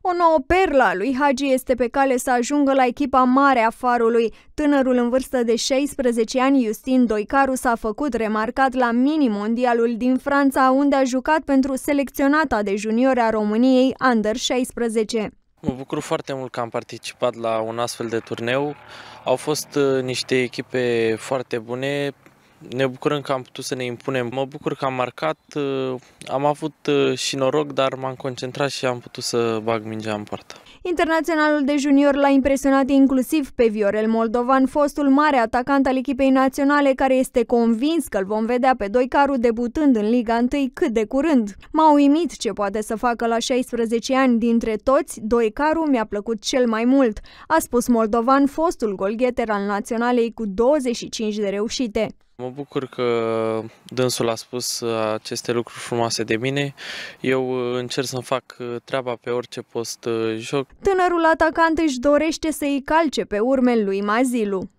O nouă perlă a lui Hagi este pe cale să ajungă la echipa mare a farului. Tânărul în vârstă de 16 ani, Justin Doicaru, s-a făcut remarcat la mini-mondialul din Franța, unde a jucat pentru selecționata de juniori a României Under-16. Mă bucur foarte mult că am participat la un astfel de turneu. Au fost uh, niște echipe foarte bune, ne bucurăm că am putut să ne impunem. Mă bucur că am marcat, uh, am avut uh, și noroc, dar m-am concentrat și am putut să bag mingea în poartă. Internaționalul de junior l-a impresionat inclusiv pe Viorel Moldovan, fostul mare atacant al echipei naționale, care este convins că îl vom vedea pe doi caru debutând în Liga 1 cât de curând. M-a uimit ce poate să facă la 16 ani dintre toți, doi caru mi-a plăcut cel mai mult, a spus Moldovan, fostul golgheter al naționalei cu 25 de reușite. Mă bucur că dânsul a spus aceste lucruri frumoase de mine. Eu uh, încerc să-mi fac uh, treaba pe orice post uh, joc. Tânărul atacant își dorește să-i calce pe urme lui Mazilu.